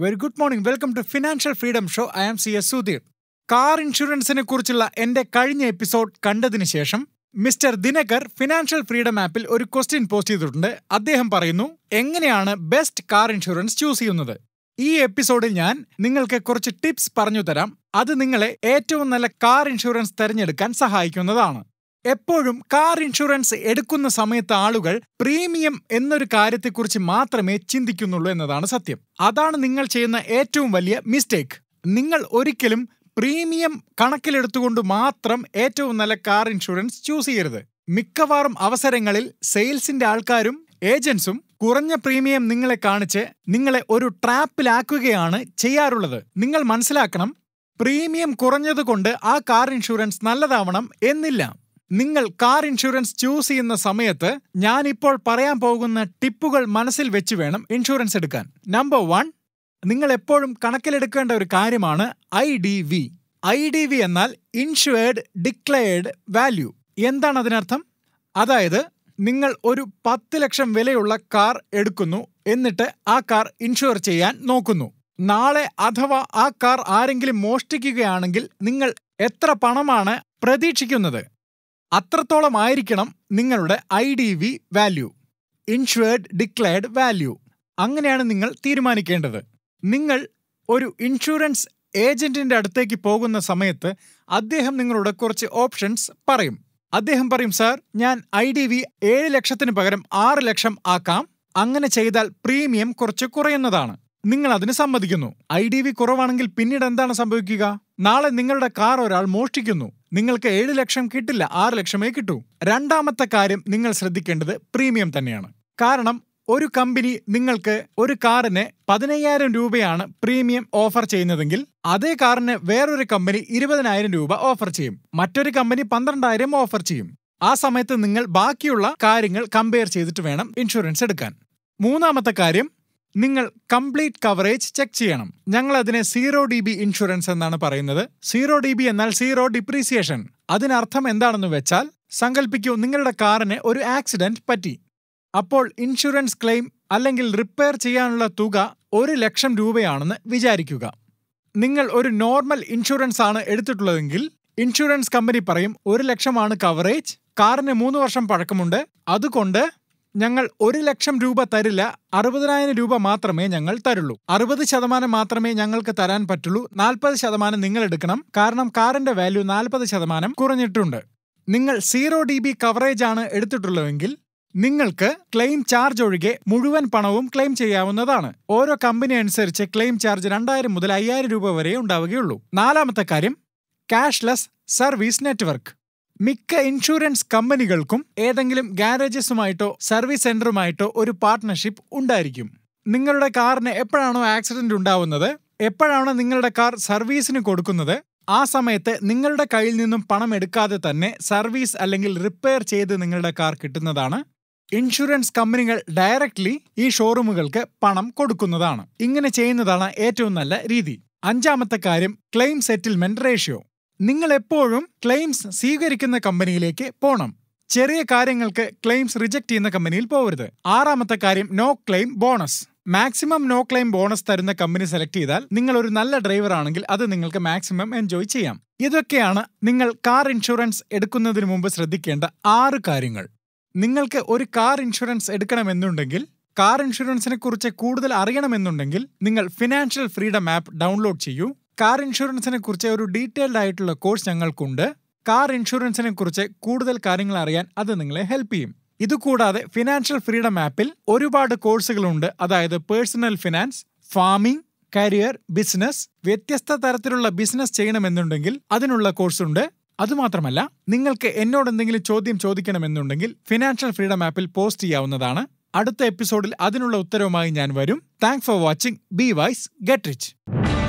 very good morning welcome to financial freedom show I am C S Sudheer car ഇൻഷുറൻസിനെ കുറിച്ചുള്ള എൻ്റെ കഴിഞ്ഞ episode കണ്ടതിന് ശേഷം മിസ്റ്റർ ദിനകർ ഫിനാൻഷ്യൽ ഫ്രീഡം ആപ്പിൽ ഒരു ക്വസ്റ്റ്യൻ പോസ്റ്റ് ചെയ്തിട്ടുണ്ട് അദ്ദേഹം പറയുന്നു എങ്ങനെയാണ് ബെസ്റ്റ് കാർ ഇൻഷുറൻസ് ചൂസ് ചെയ്യുന്നത് ഈ എപ്പിസോഡിൽ ഞാൻ നിങ്ങൾക്ക് കുറച്ച് ടിപ്സ് പറഞ്ഞു തരാം അത് നിങ്ങളെ ഏറ്റവും നല്ല കാർ ഇൻഷുറൻസ് തിരഞ്ഞെടുക്കാൻ സഹായിക്കുന്നതാണ് എപ്പോഴും കാർ ഇൻഷുറൻസ് എടുക്കുന്ന സമയത്ത് ആളുകൾ പ്രീമിയം എന്നൊരു കാര്യത്തെക്കുറിച്ച് മാത്രമേ ചിന്തിക്കുന്നുള്ളൂ എന്നതാണ് സത്യം അതാണ് നിങ്ങൾ ചെയ്യുന്ന ഏറ്റവും വലിയ മിസ്റ്റേക്ക് നിങ്ങൾ ഒരിക്കലും പ്രീമിയം കണക്കിലെടുത്തുകൊണ്ട് മാത്രം ഏറ്റവും നല്ല കാർ ഇൻഷുറൻസ് ചൂസ് ചെയ്യരുത് മിക്കവാറും അവസരങ്ങളിൽ സെയിൽസിന്റെ ആൾക്കാരും ഏജൻസും കുറഞ്ഞ പ്രീമിയം നിങ്ങളെ കാണിച്ച് നിങ്ങളെ ഒരു ട്രാപ്പിലാക്കുകയാണ് ചെയ്യാറുള്ളത് നിങ്ങൾ മനസ്സിലാക്കണം പ്രീമിയം കുറഞ്ഞതുകൊണ്ട് ആ കാർ ഇൻഷുറൻസ് നല്ലതാവണം എന്നില്ല നിങ്ങൾ കാർ ഇൻഷുറൻസ് ചൂസ് ചെയ്യുന്ന സമയത്ത് ഞാൻ ഇപ്പോൾ പറയാൻ പോകുന്ന ടിപ്പുകൾ മനസ്സിൽ വെച്ച് വേണം ഇൻഷുറൻസ് എടുക്കാൻ നമ്പർ വൺ നിങ്ങൾ എപ്പോഴും കണക്കിലെടുക്കേണ്ട ഒരു കാര്യമാണ് I D V I D V എന്നാൽ ഇൻഷുവേർഡ് ഡിക്ലെയർഡ് വാല്യൂ എന്താണ് അതിനർത്ഥം അതായത് നിങ്ങൾ ഒരു പത്ത് ലക്ഷം വിലയുള്ള കാർ എടുക്കുന്നു എന്നിട്ട് ആ കാർ ഇൻഷുർ ചെയ്യാൻ നോക്കുന്നു നാളെ അഥവാ ആ കാർ ആരെങ്കിലും മോഷ്ടിക്കുകയാണെങ്കിൽ നിങ്ങൾ എത്ര പണമാണ് പ്രതീക്ഷിക്കുന്നത് അത്രത്തോളം ആയിരിക്കണം നിങ്ങളുടെ I D V value insured declared value അങ്ങനെയാണ് നിങ്ങൾ തീരുമാനിക്കേണ്ടത് നിങ്ങൾ ഒരു ഇൻഷുറൻസ് ഏജന്റിന്റെ അടുത്തേക്ക് പോകുന്ന സമയത്ത് അദ്ദേഹം നിങ്ങളോട് കുറച്ച് ഓപ്ഷൻസ് പറയും അദ്ദേഹം പറയും സാർ ഞാൻ ഐ ഡി വി ഏഴ് ലക്ഷത്തിന് പകരം ആറ് ലക്ഷം ആക്കാം അങ്ങനെ ചെയ്താൽ പ്രീമിയം കുറച്ച് കുറയുന്നതാണ് നിങ്ങൾ അതിന് സമ്മതിക്കുന്നു ഐ ഡി വി കുറവാണെങ്കിൽ പിന്നീട് എന്താണ് സംഭവിക്കുക നാളെ നിങ്ങളുടെ കാർ ഒരാൾ മോഷ്ടിക്കുന്നു നിങ്ങൾക്ക് ഏഴ് ലക്ഷം കിട്ടില്ല ആറ് ലക്ഷമേ കിട്ടൂ രണ്ടാമത്തെ കാര്യം നിങ്ങൾ ശ്രദ്ധിക്കേണ്ടത് പ്രീമിയം തന്നെയാണ് കാരണം ഒരു കമ്പനി നിങ്ങൾക്ക് ഒരു കാറിന് പതിനയ്യായിരം രൂപയാണ് പ്രീമിയം ഓഫർ ചെയ്യുന്നതെങ്കിൽ അതേ കാറിന് വേറൊരു കമ്പനി ഇരുപതിനായിരം രൂപ ഓഫർ ചെയ്യും മറ്റൊരു കമ്പനി പന്ത്രണ്ടായിരം ഓഫർ ചെയ്യും ആ സമയത്ത് നിങ്ങൾ ബാക്കിയുള്ള കാര്യങ്ങൾ കമ്പയർ ചെയ്തിട്ട് വേണം ഇൻഷുറൻസ് എടുക്കാൻ മൂന്നാമത്തെ കാര്യം നിങ്ങൾ കംപ്ലീറ്റ് കവറേജ് ചെക്ക് ചെയ്യണം ഞങ്ങൾ അതിനെ സീറോ ഡി ബി ഇൻഷുറൻസ് എന്നാണ് പറയുന്നത് സീറോ ഡി ബി എന്നാൽ സീറോ ഡിപ്രീസിയേഷൻ അതിനർത്ഥം എന്താണെന്ന് വെച്ചാൽ സങ്കല്പിക്കൂ നിങ്ങളുടെ കാറിന് ഒരു ആക്സിഡന്റ് പറ്റി അപ്പോൾ ഇൻഷുറൻസ് ക്ലെയിം അല്ലെങ്കിൽ റിപ്പയർ ചെയ്യാനുള്ള തുക ഒരു ലക്ഷം രൂപയാണെന്ന് വിചാരിക്കുക നിങ്ങൾ ഒരു നോർമൽ ഇൻഷുറൻസ് ആണ് എടുത്തിട്ടുള്ളതെങ്കിൽ ഇൻഷുറൻസ് കമ്പനി പറയും ഒരു ലക്ഷമാണ് കവറേജ് കാറിന് മൂന്ന് വർഷം പഴക്കമുണ്ട് അതുകൊണ്ട് ഞങ്ങൾ ഒരു ലക്ഷം രൂപ തരില്ല അറുപതിനായിരം രൂപ മാത്രമേ ഞങ്ങൾ തരുള്ളൂ അറുപത് ശതമാനം മാത്രമേ ഞങ്ങൾക്ക് തരാൻ പറ്റുള്ളൂ നാൽപ്പത് ശതമാനം നിങ്ങൾ എടുക്കണം കാരണം കാറിന്റെ വാല്യൂ നാൽപ്പത് ശതമാനം കുറഞ്ഞിട്ടുണ്ട് നിങ്ങൾ സീറോ ഡി ബി കവറേജ് ആണ് എടുത്തിട്ടുള്ളതെങ്കിൽ നിങ്ങൾക്ക് ക്ലെയിം ചാർജ് ഒഴികെ മുഴുവൻ പണവും ക്ലെയിം ചെയ്യാവുന്നതാണ് ഓരോ കമ്പനി അനുസരിച്ച് ക്ലെയിം ചാർജ് രണ്ടായിരം മുതൽ അയ്യായിരം രൂപ വരെ ഉണ്ടാവുകയുള്ളൂ നാലാമത്തെ കാര്യം ക്യാഷ്ലെസ് സർവീസ് നെറ്റ്വർക്ക് മിക്ക ഇൻഷുറൻസ് കമ്പനികൾക്കും ഏതെങ്കിലും ഗാരേജസുമായിട്ടോ സർവീസ് സെന്ററുമായിട്ടോ ഒരു പാർട്ട്ണർഷിപ്പ് ഉണ്ടായിരിക്കും നിങ്ങളുടെ കാറിന് എപ്പോഴാണോ ആക്സിഡന്റ് ഉണ്ടാവുന്നത് എപ്പോഴാണോ നിങ്ങളുടെ കാർ സർവീസിന് കൊടുക്കുന്നത് ആ സമയത്ത് നിങ്ങളുടെ കയ്യിൽ നിന്നും പണം എടുക്കാതെ തന്നെ സർവീസ് അല്ലെങ്കിൽ റിപ്പയർ ചെയ്ത് നിങ്ങളുടെ കാർ കിട്ടുന്നതാണ് ഇൻഷുറൻസ് കമ്പനികൾ ഡയറക്ട്ലി ഈ ഷോറൂമുകൾക്ക് പണം കൊടുക്കുന്നതാണ് ഇങ്ങനെ ചെയ്യുന്നതാണ് ഏറ്റവും നല്ല രീതി അഞ്ചാമത്തെ കാര്യം ക്ലെയിം സെറ്റിൽമെന്റ് റേഷ്യോ നിങ്ങൾ എപ്പോഴും ക്ലെയിംസ് സ്വീകരിക്കുന്ന കമ്പനിയിലേക്ക് പോകണം ചെറിയ കാര്യങ്ങൾക്ക് ക്ലെയിംസ് റിജക്ട് ചെയ്യുന്ന കമ്പനിയിൽ പോകരുത് ആറാമത്തെ കാര്യം no claim bonus maximum no claim bonus തരുന്ന കമ്പനി സെലക്ട് ചെയ്താൽ നിങ്ങൾ ഒരു നല്ല ഡ്രൈവർ ആണെങ്കിൽ അത് നിങ്ങൾക്ക് മാക്സിമം എൻജോയ് ചെയ്യാം ഇതൊക്കെയാണ് നിങ്ങൾ കാർ ഇൻഷുറൻസ് എടുക്കുന്നതിന് മുമ്പ് ശ്രദ്ധിക്കേണ്ട ആറ് കാര്യങ്ങൾ നിങ്ങൾക്ക് ഒരു കാർ ഇൻഷുറൻസ് എടുക്കണമെന്നുണ്ടെങ്കിൽ കാർ ഇൻഷുറൻസിനെ കുറിച്ച് കൂടുതൽ അറിയണമെന്നുണ്ടെങ്കിൽ നിങ്ങൾ ഫിനാൻഷ്യൽ ഫ്രീഡം ആപ്പ് ഡൗൺലോഡ് ചെയ്യൂ കാർ ഇൻഷുറൻസിനെ കുറിച്ച് ഒരു ഡീറ്റെയിൽഡ് ആയിട്ടുള്ള കോഴ്സ് ഞങ്ങൾക്കുണ്ട് കാർ ഇൻഷുറൻസിനെ കുറിച്ച് കൂടുതൽ കാര്യങ്ങൾ അറിയാൻ അത് നിങ്ങളെ ഹെൽപ്പ് ചെയ്യും ഇതുകൂടാതെ ഫിനാൻഷ്യൽ ഫ്രീഡം ആപ്പിൽ ഒരുപാട് കോഴ്സുകളുണ്ട് അതായത് personal finance farming career business വ്യത്യസ്ത തരത്തിലുള്ള ബിസിനസ് ചെയ്യണമെന്നുണ്ടെങ്കിൽ അതിനുള്ള കോഴ്സുണ്ട് അതുമാത്രമല്ല നിങ്ങൾക്ക് എന്നോട് എന്തെങ്കിലും ചോദ്യം ചോദിക്കണമെന്നുണ്ടെങ്കിൽ ഫിനാൻഷ്യൽ ഫ്രീഡം ആപ്പിൽ പോസ്റ്റ് ചെയ്യാവുന്നതാണ് അടുത്ത എപ്പിസോഡിൽ അതിനുള്ള ഉത്തരവുമായി ഞാൻ വരും thanks for watching be wise get rich